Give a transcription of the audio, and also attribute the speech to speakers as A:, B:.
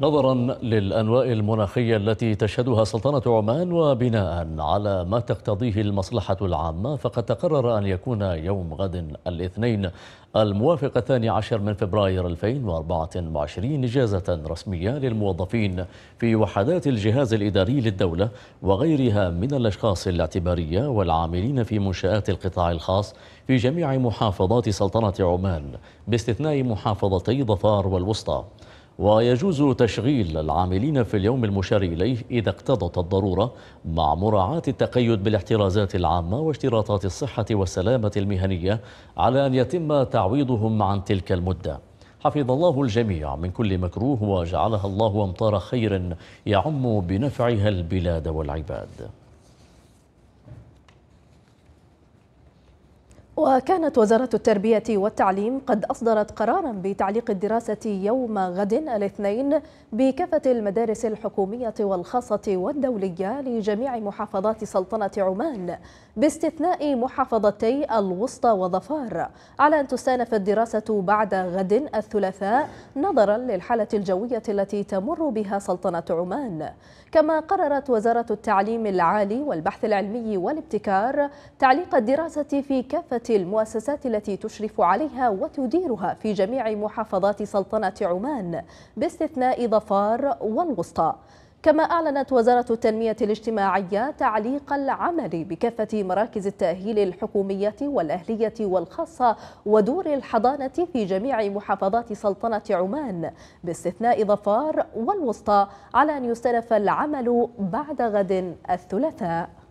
A: نظرا للأنواع المناخية التي تشهدها سلطنة عمان وبناء على ما تقتضيه المصلحة العامة فقد تقرر أن يكون يوم غد الاثنين الموافق الثاني عشر من فبراير 2024 إجازة رسمية للموظفين في وحدات الجهاز الإداري للدولة وغيرها من الأشخاص الاعتبارية والعاملين في منشآت القطاع الخاص في جميع محافظات سلطنة عمان باستثناء محافظتي ظفار والوسطى ويجوز تشغيل العاملين في اليوم المشار إليه إذا اقتضت الضرورة مع مراعاة التقيد بالاحترازات العامة واشتراطات الصحة والسلامة المهنية على أن يتم تعويضهم عن تلك المدة حفظ الله الجميع من كل مكروه وجعلها الله أمطار خير يعم بنفعها البلاد والعباد
B: وكانت وزارة التربية والتعليم قد أصدرت قرارا بتعليق الدراسة يوم غد الاثنين بكافة المدارس الحكومية والخاصة والدولية لجميع محافظات سلطنة عمان باستثناء محافظتي الوسطى وظفار على أن تستانف الدراسة بعد غد الثلاثاء نظرا للحالة الجوية التي تمر بها سلطنة عمان كما قررت وزارة التعليم العالي والبحث العلمي والابتكار تعليق الدراسة في كافة المؤسسات التي تشرف عليها وتديرها في جميع محافظات سلطنة عمان باستثناء ظفار والوسطى كما أعلنت وزارة التنمية الاجتماعية تعليق العمل بكافة مراكز التأهيل الحكومية والأهلية والخاصة ودور الحضانة في جميع محافظات سلطنة عمان باستثناء ظفار والوسطى على أن يستلف العمل بعد غد الثلاثاء